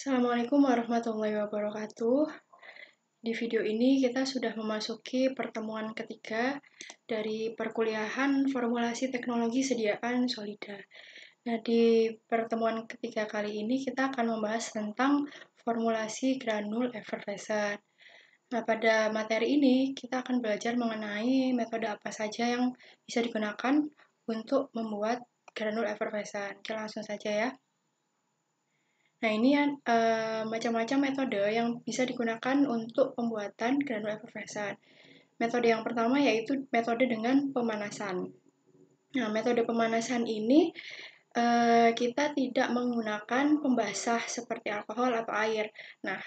Assalamualaikum warahmatullahi wabarakatuh. Di video ini kita sudah memasuki pertemuan ketiga dari perkuliahan formulasi teknologi sediaan solida. Nah, di pertemuan ketiga kali ini kita akan membahas tentang formulasi granul effervescent. Nah, pada materi ini kita akan belajar mengenai metode apa saja yang bisa digunakan untuk membuat granul effervescent. Kita langsung saja ya. Nah, ini uh, macam-macam metode yang bisa digunakan untuk pembuatan granul effervescent. Metode yang pertama yaitu metode dengan pemanasan. Nah, metode pemanasan ini uh, kita tidak menggunakan pembasah seperti alkohol atau air. Nah,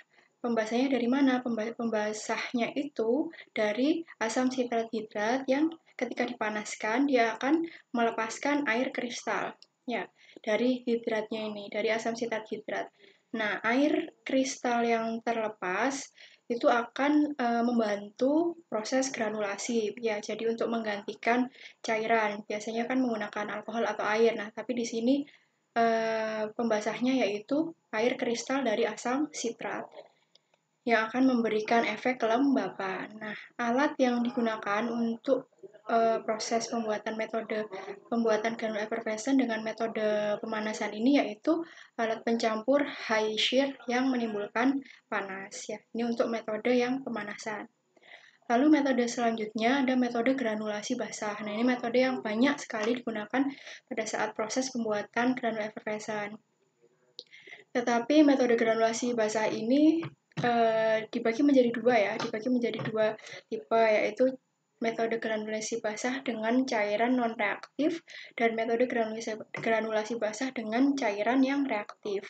pembasahnya dari mana? Pembasahnya itu dari asam sitrat hidrat yang ketika dipanaskan dia akan melepaskan air kristal. Ya, dari hidratnya ini, dari asam sitrat hidrat. Nah, air kristal yang terlepas itu akan e, membantu proses granulasi ya. Jadi untuk menggantikan cairan, biasanya kan menggunakan alkohol atau air. Nah, tapi di sini e, eh, pembasahnya yaitu air kristal dari asam sitrat yang akan memberikan efek kelembapan. Nah, alat yang digunakan untuk e, proses pembuatan metode pembuatan granul effervescent dengan metode pemanasan ini yaitu alat pencampur high shear yang menimbulkan panas ya. Ini untuk metode yang pemanasan. Lalu metode selanjutnya ada metode granulasi basah. Nah, ini metode yang banyak sekali digunakan pada saat proses pembuatan granul effervescent. Tetapi metode granulasi basah ini uh, dibagi menjadi dua ya, dibagi menjadi dua tipe yaitu metode granulasi basah dengan cairan non reaktif dan metode granulasi granulasi basah dengan cairan yang reaktif.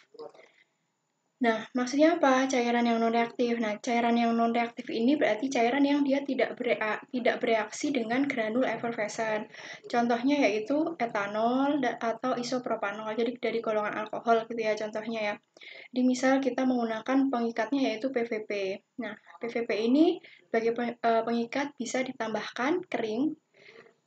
Nah, maksudnya apa cairan yang non reaktif? Nah, cairan yang non reaktif ini berarti cairan yang dia tidak berea tidak bereaksi dengan granul effervescent. Contohnya yaitu etanol atau isopropanol. Jadi dari golongan alkohol gitu ya contohnya ya. Di misal kita menggunakan pengikatnya yaitu PVP. Nah, PVP ini bagi e, pengikat bisa ditambahkan kering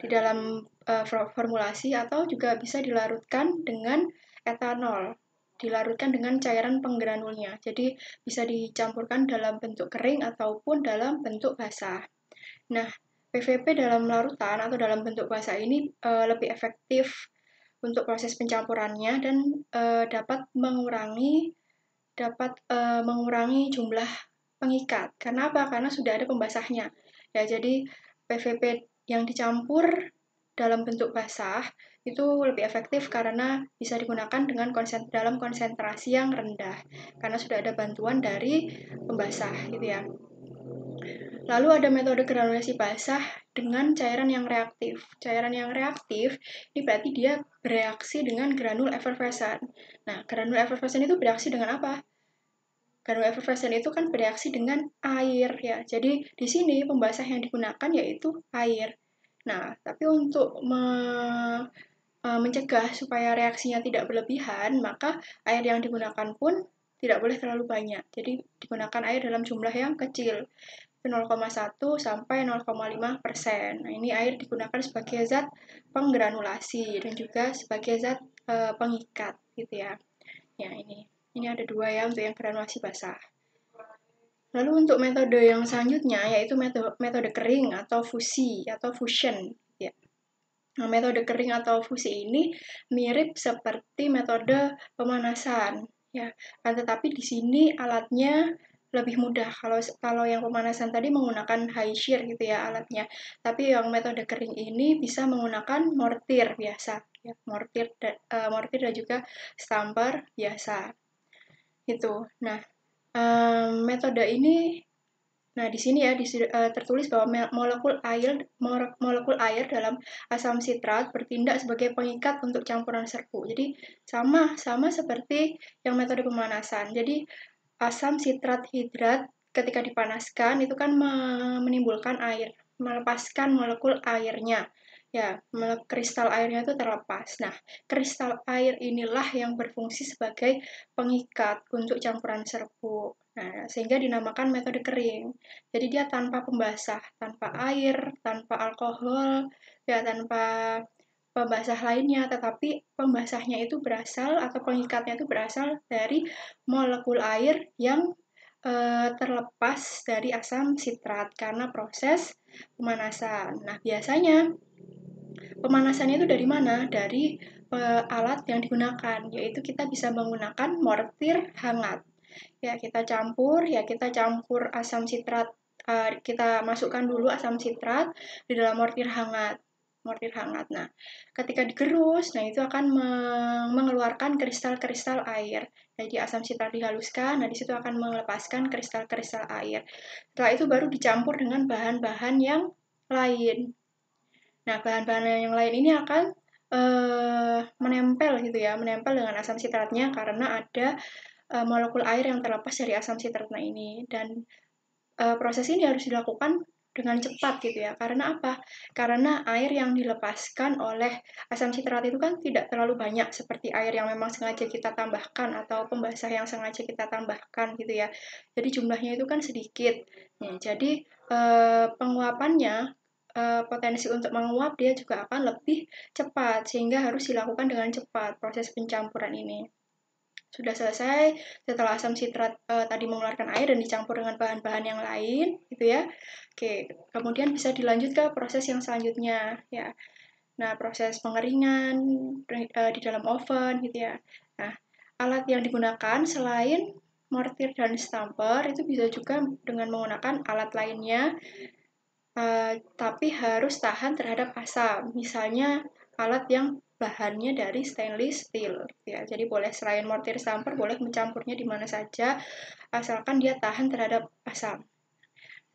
di dalam e, formulasi atau juga bisa dilarutkan dengan etanol dilarutkan dengan cairan penggranulnya. Jadi bisa dicampurkan dalam bentuk kering ataupun dalam bentuk basah. Nah, PVP dalam larutan atau dalam bentuk basah ini e, lebih efektif untuk proses pencampurannya dan e, dapat mengurangi dapat e, mengurangi jumlah pengikat. Karena apa? Karena sudah ada pembasahnya. Ya, jadi PVP yang dicampur dalam bentuk basah itu lebih efektif karena bisa digunakan dengan konsen dalam konsentrasi yang rendah karena sudah ada bantuan dari pembasah gitu ya. Lalu ada metode granulasi basah dengan cairan yang reaktif. Cairan yang reaktif ini berarti dia bereaksi dengan granul effervescent. Nah, granul effervescent itu bereaksi dengan apa? Granul effervescent itu kan bereaksi dengan air ya. Jadi di sini pembasah yang digunakan yaitu air. Nah, tapi untuk Eh, mencegah supaya reaksinya tidak berlebihan, maka air yang digunakan pun tidak boleh terlalu banyak. Jadi digunakan air dalam jumlah yang kecil, 0,1 sampai 0,5 persen. Nah, ini air digunakan sebagai zat penggranulasi dan juga sebagai zat e, pengikat, gitu ya. Ya ini, ini ada dua ya untuk yang granulasi basah. Lalu untuk metode yang selanjutnya yaitu metode, metode kering atau fusi atau fusion. Nah, metode kering atau fusi ini mirip seperti metode pemanasan ya. kan tetapi di sini alatnya lebih mudah kalau kalau yang pemanasan tadi menggunakan high shear gitu ya alatnya. Tapi yang metode kering ini bisa menggunakan mortir biasa ya, mortir dan uh, eh, mortir dan juga stamper biasa. Itu. Nah, um, metode ini Nah, di sini ya di, uh, tertulis bahwa molekul air molekul air dalam asam sitrat bertindak sebagai pengikat untuk campuran serbuk. Jadi sama sama seperti yang metode pemanasan. Jadi asam sitrat hidrat ketika dipanaskan itu kan menimbulkan air, melepaskan molekul airnya. Ya, kristal airnya itu terlepas. Nah, kristal air inilah yang berfungsi sebagai pengikat untuk campuran serbuk. Nah, sehingga dinamakan metode kering. Jadi dia tanpa pembasah, tanpa air, tanpa alkohol, ya tanpa pembasah lainnya, tetapi pembasahnya itu berasal atau pengikatnya itu berasal dari molekul air yang e, terlepas dari asam sitrat karena proses pemanasan. Nah, biasanya pemanasannya itu dari mana? Dari e, alat yang digunakan, yaitu kita bisa menggunakan mortir hangat ya kita campur ya kita campur asam sitrat uh, kita masukkan dulu asam sitrat di dalam mortir hangat mortir hangat nah ketika digerus nah itu akan mengeluarkan kristal-kristal air jadi asam sitrat dihaluskan nah disitu akan melepaskan kristal-kristal air setelah itu baru dicampur dengan bahan-bahan yang lain nah bahan-bahan yang lain ini akan uh, menempel gitu ya, menempel dengan asam sitratnya karena ada uh, molekul air yang terlepas dari asam sitratna ini dan uh, proses ini harus dilakukan dengan cepat gitu ya. Karena apa? Karena air yang dilepaskan oleh asam sitrat itu kan tidak terlalu banyak seperti air yang memang sengaja kita tambahkan atau pembasah yang sengaja kita tambahkan gitu ya. Jadi jumlahnya itu kan sedikit. Ya, jadi eh, penguapannya eh, potensi untuk menguap dia juga akan lebih cepat sehingga harus dilakukan dengan cepat proses pencampuran ini sudah selesai setelah asam sitrat uh, tadi mengeluarkan air dan dicampur dengan bahan-bahan yang lain gitu ya oke kemudian bisa dilanjut ke proses yang selanjutnya ya nah proses pengeringan uh, di dalam oven gitu ya nah alat yang digunakan selain mortir dan stamper itu bisa juga dengan menggunakan alat lainnya uh, tapi harus tahan terhadap asam misalnya alat yang bahannya dari stainless steel gitu ya jadi boleh selain mortir stamper boleh mencampurnya di mana saja asalkan dia tahan terhadap asam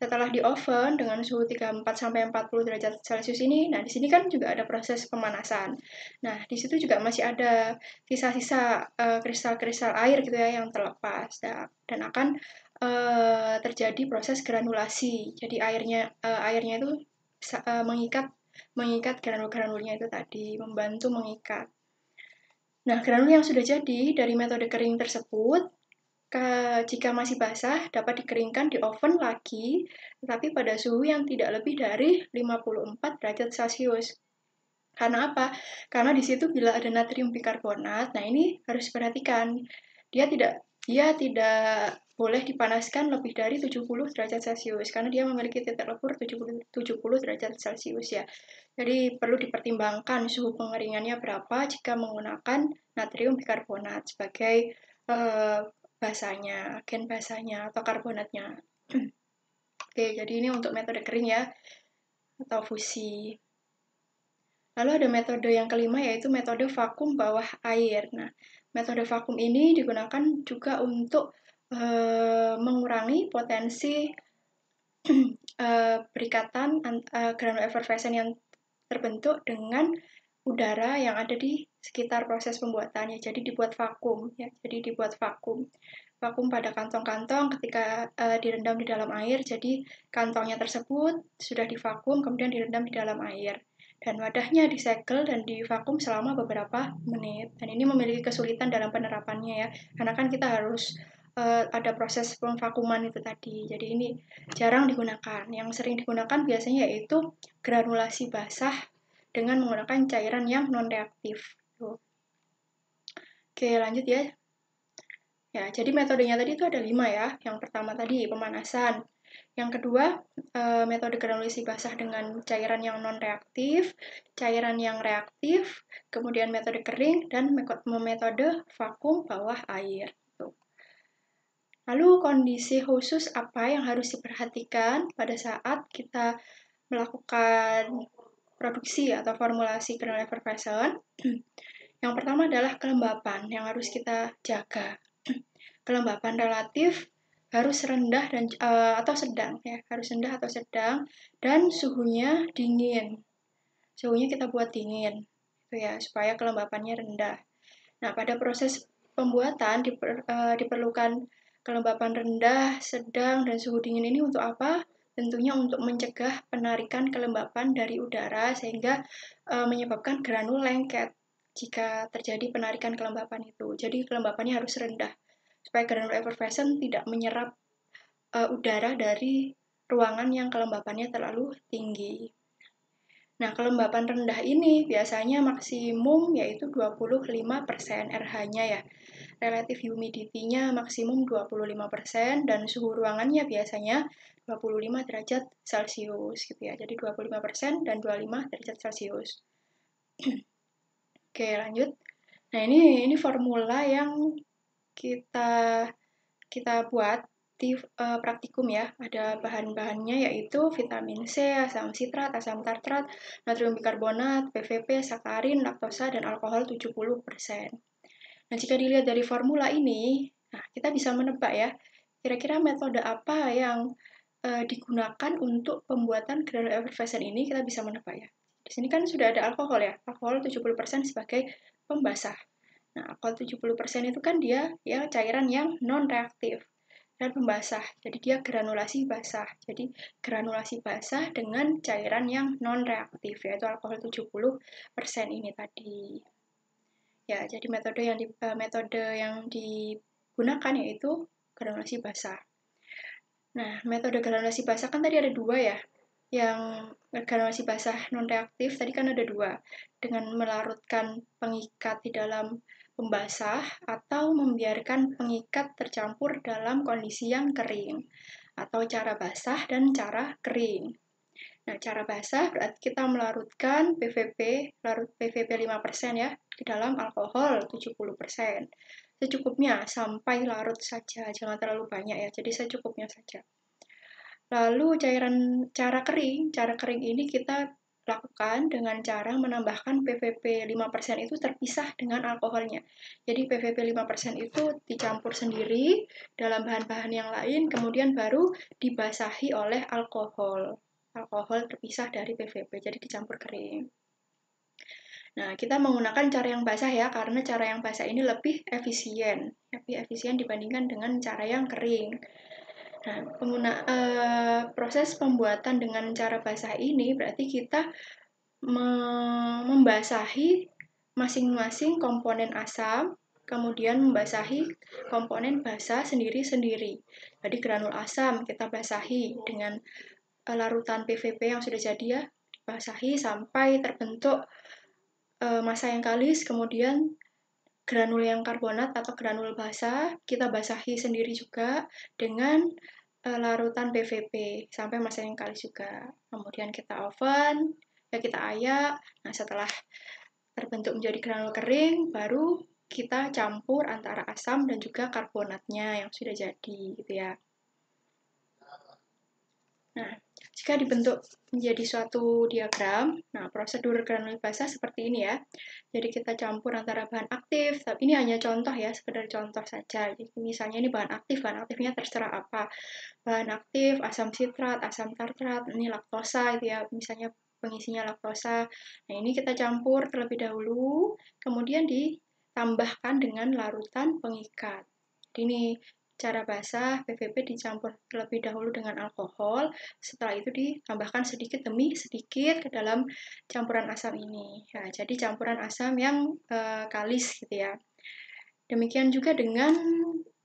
setelah di oven dengan suhu 34 sampai 40 derajat Celcius ini, nah di sini kan juga ada proses pemanasan. Nah, di situ juga masih ada sisa-sisa uh, kristal-kristal air gitu ya yang terlepas ya dan akan uh, terjadi proses granulasi. Jadi airnya uh, airnya itu uh, mengikat mengikat granul-granulnya itu tadi, membantu mengikat. Nah, granul yang sudah jadi dari metode kering tersebut, ke, jika masih basah, dapat dikeringkan di oven lagi, tetapi pada suhu yang tidak lebih dari 54 derajat Celcius. Karena apa? Karena di situ bila ada natrium bikarbonat, nah ini harus diperhatikan. Dia tidak dia tidak boleh dipanaskan lebih dari 70 derajat Celcius karena dia memiliki titik lebur 70, 70 derajat Celcius ya. Jadi perlu dipertimbangkan suhu pengeringannya berapa jika menggunakan natrium bikarbonat sebagai uh, eh, basanya, agen basanya atau karbonatnya. Oke, jadi ini untuk metode kering ya atau fusi. Lalu ada metode yang kelima yaitu metode vakum bawah air. Nah, Metode vakum ini digunakan juga untuk uh, mengurangi potensi uh, eh, berikatan uh, eh, granul effervescent yang terbentuk dengan udara yang ada di sekitar proses pembuatannya. Jadi dibuat vakum ya. Jadi dibuat vakum. Vakum pada kantong-kantong ketika uh, direndam di dalam air. Jadi kantongnya tersebut sudah divakum kemudian direndam di dalam air dan wadahnya disegel dan divakum selama beberapa menit. Dan ini memiliki kesulitan dalam penerapannya ya, karena kan kita harus uh, ada proses pemvakuman itu tadi. Jadi ini jarang digunakan. Yang sering digunakan biasanya yaitu granulasi basah dengan menggunakan cairan yang non-reaktif. Oke, lanjut ya. Ya, jadi metodenya tadi itu ada lima ya. Yang pertama tadi pemanasan, yang kedua, eh, metode granulasi basah dengan cairan yang non-reaktif, cairan yang reaktif, kemudian metode kering, dan metode vakum bawah air. Lalu kondisi khusus apa yang harus diperhatikan pada saat kita melakukan produksi atau formulasi granulasi perfesan? Yang pertama adalah kelembapan yang harus kita jaga. Kelembapan relatif harus rendah dan uh, atau sedang ya harus rendah atau sedang dan suhunya dingin suhunya kita buat dingin gitu ya supaya kelembapannya rendah nah pada proses pembuatan diper, uh, diperlukan kelembapan rendah sedang dan suhu dingin ini untuk apa tentunya untuk mencegah penarikan kelembapan dari udara sehingga uh, menyebabkan granul lengket jika terjadi penarikan kelembapan itu jadi kelembapannya harus rendah supaya Garden Effervescent tidak menyerap uh, udara dari ruangan yang kelembapannya terlalu tinggi. Nah, kelembapan rendah ini biasanya maksimum yaitu 25% RH-nya ya. relatif humidity-nya maksimum 25% dan suhu ruangannya biasanya 25 derajat Celcius gitu ya. Jadi 25% dan 25 derajat Celcius. Oke, lanjut. Nah, ini ini formula yang kita kita buat di uh, praktikum ya ada bahan-bahannya yaitu vitamin C, asam sitrat, asam tartrat, natrium bikarbonat, PVP, sakarin, laktosa dan alkohol 70%. Nah, jika dilihat dari formula ini, nah kita bisa menebak ya kira-kira metode apa yang uh, digunakan untuk pembuatan granul effervescent ini kita bisa menebak ya. Di sini kan sudah ada alkohol ya, alkohol 70% sebagai pembasah. Nah, alkohol 70% itu kan dia ya cairan yang non reaktif dan pembasah. Jadi dia granulasi basah. Jadi granulasi basah dengan cairan yang non reaktif yaitu alkohol 70% ini tadi. Ya, jadi metode yang di, eh, metode yang digunakan yaitu granulasi basah. Nah, metode granulasi basah kan tadi ada dua ya yang regenerasi basah non reaktif tadi kan ada dua dengan melarutkan pengikat di dalam pembasah atau membiarkan pengikat tercampur dalam kondisi yang kering atau cara basah dan cara kering. Nah, cara basah berarti kita melarutkan PVP, larut PVP 5% ya, di dalam alkohol 70%. Secukupnya, sampai larut saja, jangan terlalu banyak ya, jadi secukupnya saja. Lalu cairan cara kering, cara kering ini kita lakukan dengan cara menambahkan PVP 5% itu terpisah dengan alkoholnya. Jadi PVP 5% itu dicampur sendiri dalam bahan-bahan yang lain, kemudian baru dibasahi oleh alkohol. Alkohol terpisah dari PVP, jadi dicampur kering. Nah, kita menggunakan cara yang basah ya, karena cara yang basah ini lebih efisien. Lebih efisien dibandingkan dengan cara yang kering. Nah, pengguna eh, proses pembuatan dengan cara basah ini berarti kita me membasahi masing-masing komponen asam, kemudian membasahi komponen basa sendiri-sendiri. Jadi granul asam kita basahi dengan eh, larutan PVP yang sudah jadi ya, basahi sampai terbentuk e, eh, massa yang kalis, kemudian granul yang karbonat atau granul basah kita basahi sendiri juga dengan uh, larutan PVP sampai masa yang kali juga. Kemudian kita oven, ya kita ayak. Nah, setelah terbentuk menjadi granul kering, baru kita campur antara asam dan juga karbonatnya yang sudah jadi gitu ya. Nah, jika dibentuk menjadi suatu diagram, nah prosedur basah seperti ini ya. Jadi kita campur antara bahan aktif, tapi ini hanya contoh ya, sekedar contoh saja. Jadi misalnya ini bahan aktif, bahan aktifnya terserah apa. Bahan aktif, asam sitrat, asam tartrat, ini laktosa itu ya, misalnya pengisinya laktosa. Nah ini kita campur terlebih dahulu, kemudian ditambahkan dengan larutan pengikat. Jadi ini Cara basah, PVP dicampur terlebih dahulu dengan alkohol, setelah itu ditambahkan sedikit demi sedikit ke dalam campuran asam ini. Nah, jadi campuran asam yang e, kalis gitu ya. Demikian juga dengan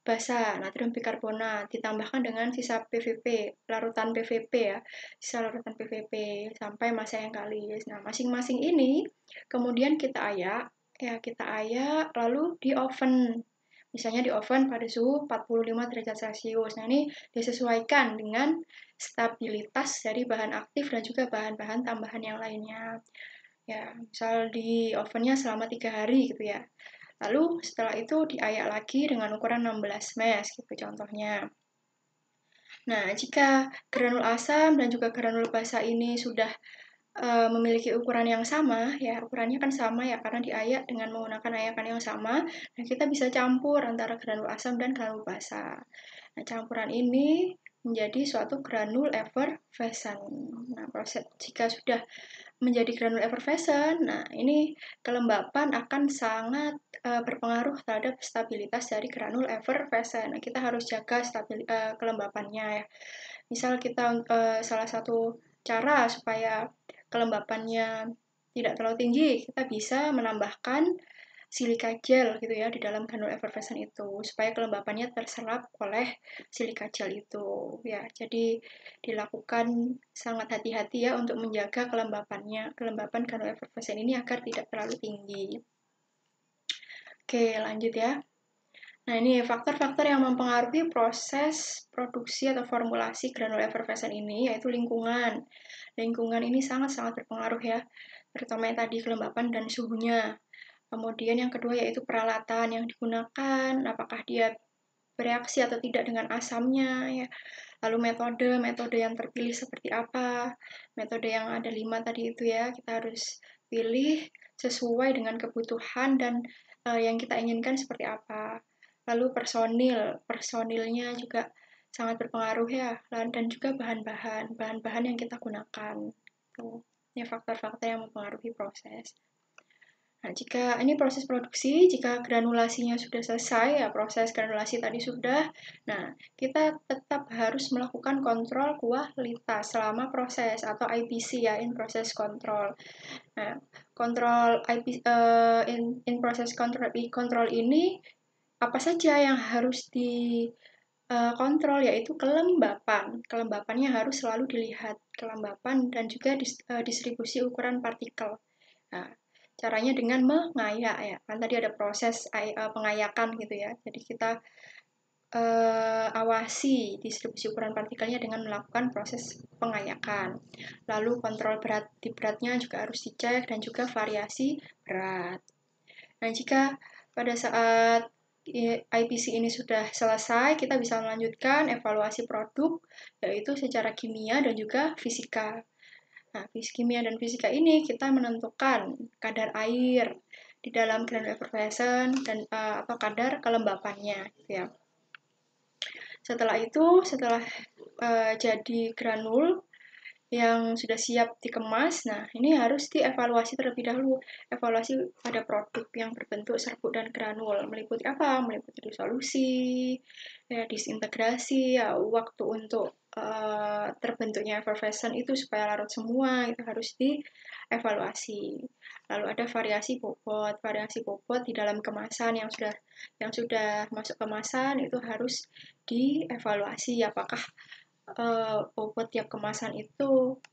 basah, natrium bikarbonat, ditambahkan dengan sisa PVP, larutan PVP ya, sisa larutan PVP sampai masa yang kalis. Nah, masing-masing ini kemudian kita ayak, ya kita ayak lalu di oven misalnya di oven pada suhu 45 derajat Celcius. Nah, ini disesuaikan dengan stabilitas dari bahan aktif dan juga bahan-bahan tambahan yang lainnya. Ya, misal di ovennya selama tiga hari gitu ya. Lalu setelah itu diayak lagi dengan ukuran 16 mesh, gitu contohnya. Nah, jika granul asam dan juga granul basah ini sudah Eh, memiliki ukuran yang sama, ya ukurannya kan sama ya karena diayak dengan menggunakan ayakan yang sama, nah kita bisa campur antara granul asam dan granul basa. Nah, campuran ini menjadi suatu granul effervescent. Nah, proses jika sudah menjadi granul effervescent, nah ini kelembapan akan sangat uh, berpengaruh terhadap stabilitas dari granul effervescent. Nah, kita harus jaga stabil uh, kelembapannya ya. Misal kita uh, salah satu cara supaya kelembapannya tidak terlalu tinggi, kita bisa menambahkan silika gel gitu ya di dalam granul effervescent itu supaya kelembapannya terserap oleh silika gel itu ya jadi dilakukan sangat hati-hati ya untuk menjaga kelembapannya kelembapan granul effervescent ini agar tidak terlalu tinggi oke lanjut ya Nah, ini faktor-faktor yang mempengaruhi proses produksi atau formulasi granul effervescent ini yaitu lingkungan. Lingkungan ini sangat-sangat berpengaruh ya, terutama yang tadi kelembapan dan suhunya. Kemudian yang kedua yaitu peralatan yang digunakan, apakah dia bereaksi atau tidak dengan asamnya ya. Lalu metode, metode yang terpilih seperti apa? Metode yang ada lima tadi itu ya, kita harus pilih sesuai dengan kebutuhan dan uh, yang kita inginkan seperti apa lalu personil personilnya juga sangat berpengaruh ya dan juga bahan-bahan bahan-bahan yang kita gunakan itu, ini faktor-faktor yang mempengaruhi proses nah jika ini proses produksi jika granulasinya sudah selesai ya proses granulasi tadi sudah nah kita tetap harus melakukan kontrol kualitas selama proses atau IPC ya in process control nah kontrol IP uh, eh, in in process control ini apa saja yang harus dikontrol eh, uh, yaitu kelembapan. Kelembapannya harus selalu dilihat kelembapan dan juga eh, distribusi ukuran partikel. Nah, caranya dengan mengayak ya. Kan tadi ada proses eh, pengayakan gitu ya. Jadi kita eh, awasi distribusi ukuran partikelnya dengan melakukan proses pengayakan. Lalu kontrol berat di beratnya juga harus dicek dan juga variasi berat. Nah, jika pada saat IPC ini sudah selesai, kita bisa melanjutkan evaluasi produk, yaitu secara kimia dan juga fisika. Nah, fisik kimia dan fisika ini kita menentukan kadar air di dalam granule effervescent dan uh, atau kadar kelembapannya, gitu ya. Setelah itu, setelah uh, jadi granul, yang sudah siap dikemas, nah ini harus dievaluasi terlebih dahulu. Evaluasi pada produk yang berbentuk serbuk dan granul meliputi apa? Meliputi disolusi, ya, disintegrasi, ya, waktu untuk uh, terbentuknya effervescent itu supaya larut semua itu harus dievaluasi. Lalu ada variasi bobot, variasi bobot di dalam kemasan yang sudah yang sudah masuk kemasan itu harus dievaluasi apakah uh, bobot tiap kemasan itu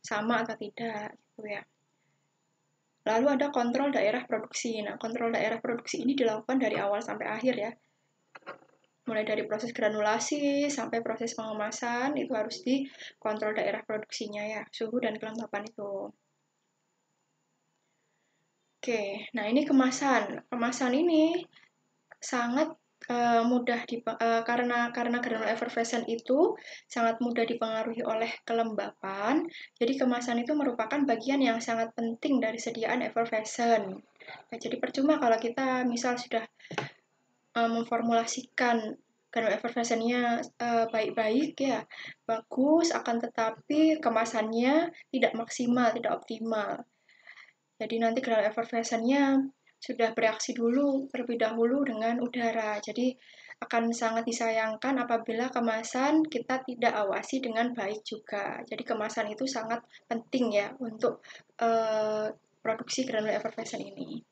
sama atau tidak gitu ya. Lalu ada kontrol daerah produksi. Nah, kontrol daerah produksi ini dilakukan dari awal sampai akhir ya. Mulai dari proses granulasi sampai proses pengemasan itu harus dikontrol daerah produksinya ya, suhu dan kelembapan itu. Oke, nah ini kemasan. Kemasan ini sangat uh, mudah di uh, eh, karena karena granul effervescent itu sangat mudah dipengaruhi oleh kelembapan. Jadi kemasan itu merupakan bagian yang sangat penting dari sediaan effervescent. Nah, jadi percuma kalau kita misal sudah uh, memformulasikan granul effervescennya uh, baik-baik ya, bagus akan tetapi kemasannya tidak maksimal, tidak optimal. Jadi nanti granul effervescennya sudah bereaksi dulu terlebih dahulu dengan udara. Jadi akan sangat disayangkan apabila kemasan kita tidak awasi dengan baik juga. Jadi kemasan itu sangat penting ya untuk uh, produksi granula effervescent ini.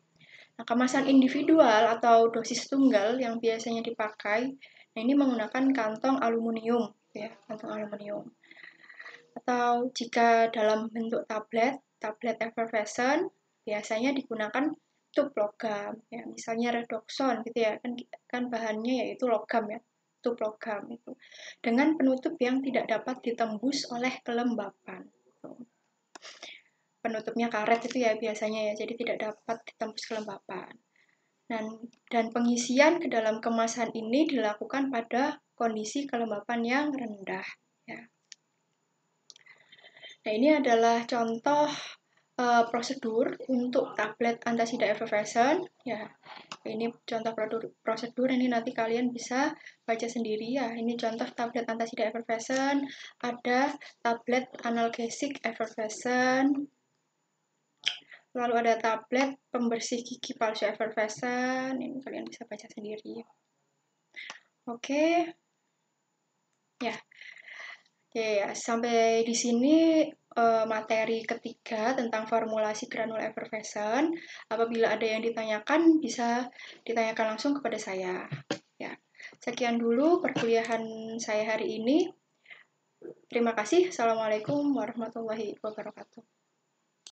Nah, kemasan individual atau dosis tunggal yang biasanya dipakai, nah ini menggunakan kantong aluminium ya, kantong aluminium. Atau jika dalam bentuk tablet, tablet effervescent biasanya digunakan tub logam ya misalnya redoxon gitu ya kan kan bahannya yaitu logam ya tub logam itu dengan penutup yang tidak dapat ditembus oleh kelembapan gitu. penutupnya karet itu ya biasanya ya jadi tidak dapat ditembus kelembapan dan dan pengisian ke dalam kemasan ini dilakukan pada kondisi kelembapan yang rendah ya nah ini adalah contoh uh, prosedur untuk tablet antasida effervescent ya ini contoh prosedur ini nanti kalian bisa baca sendiri ya ini contoh tablet antasida effervescent ada tablet analgesik effervescent lalu ada tablet pembersih gigi palsu effervescent ini kalian bisa baca sendiri oke okay. ya yeah. oke okay, ya, sampai di sini Eh, materi ketiga tentang formulasi granul effervescent. Apabila ada yang ditanyakan, bisa ditanyakan langsung kepada saya. Ya, sekian dulu perkuliahan saya hari ini. Terima kasih. Assalamualaikum warahmatullahi wabarakatuh.